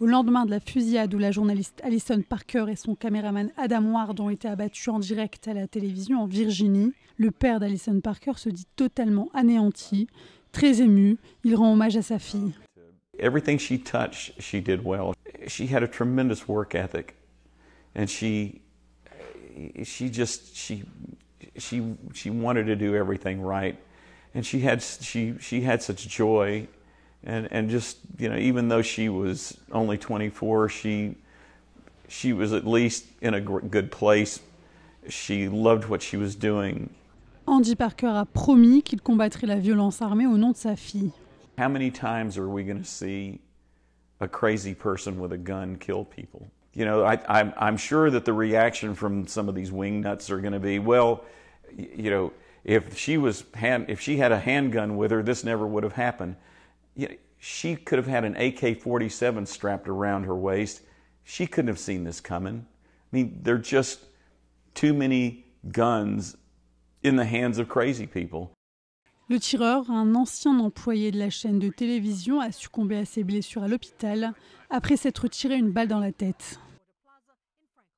Au lendemain de la fusillade où la journaliste Alison Parker et son caméraman Adam Ward ont été abattus en direct à la télévision en Virginie, le père d'Alison Parker se dit totalement anéanti. Très ému, il rend hommage à sa fille. Everything she touched, she did well. She had a tremendous work ethic. And she, she just, she, she, she wanted to do everything right. And she had, she, she had such joy and and just you know even though she was only 24 she she was at least in a good place she loved what she was doing Andy Parker a promis qu'il combattrait la violence armée au nom de sa fille How many times are we going to see a crazy person with a gun kill people you know I I'm, I'm sure that the reaction from some of these wingnuts are going to be well you know if she was hand, if she had a handgun with her this never would have happened she could have had an AK 47 strapped around her waist. She couldn't have seen this coming. I mean, there are just too many guns in the hands of crazy people. Le tireur, un ancien employé de la chaîne de télévision, a succombé à ses blessures à l'hôpital après s'être tiré une balle dans la tête.